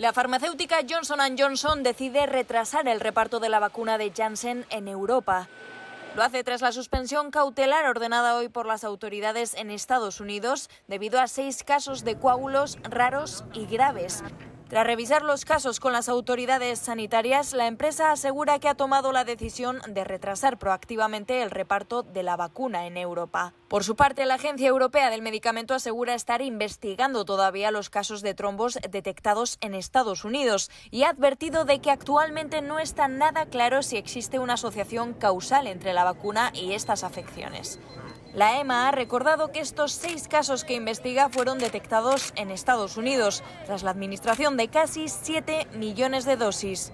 La farmacéutica Johnson Johnson decide retrasar el reparto de la vacuna de Janssen en Europa. Lo hace tras la suspensión cautelar ordenada hoy por las autoridades en Estados Unidos debido a seis casos de coágulos raros y graves. Tras revisar los casos con las autoridades sanitarias, la empresa asegura que ha tomado la decisión de retrasar proactivamente el reparto de la vacuna en Europa. Por su parte, la Agencia Europea del Medicamento asegura estar investigando todavía los casos de trombos detectados en Estados Unidos y ha advertido de que actualmente no está nada claro si existe una asociación causal entre la vacuna y estas afecciones. La EMA ha recordado que estos seis casos que investiga fueron detectados en Estados Unidos, tras la administración de casi 7 millones de dosis.